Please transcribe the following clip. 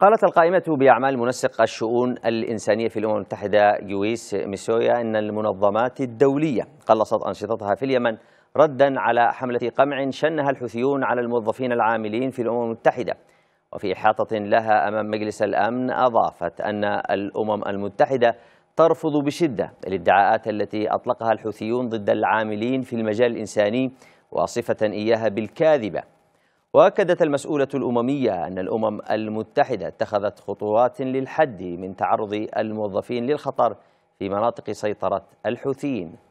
قالت القائمة بأعمال منسق الشؤون الإنسانية في الأمم المتحدة جويس ميسويا أن المنظمات الدولية قلصت أنشطتها في اليمن ردا على حملة قمع شنها الحوثيون على الموظفين العاملين في الأمم المتحدة وفي إحاطة لها أمام مجلس الأمن أضافت أن الأمم المتحدة ترفض بشدة الادعاءات التي أطلقها الحوثيون ضد العاملين في المجال الإنساني واصفة إياها بالكاذبة وأكدت المسؤولة الأممية أن الأمم المتحدة اتخذت خطوات للحد من تعرض الموظفين للخطر في مناطق سيطرة الحوثيين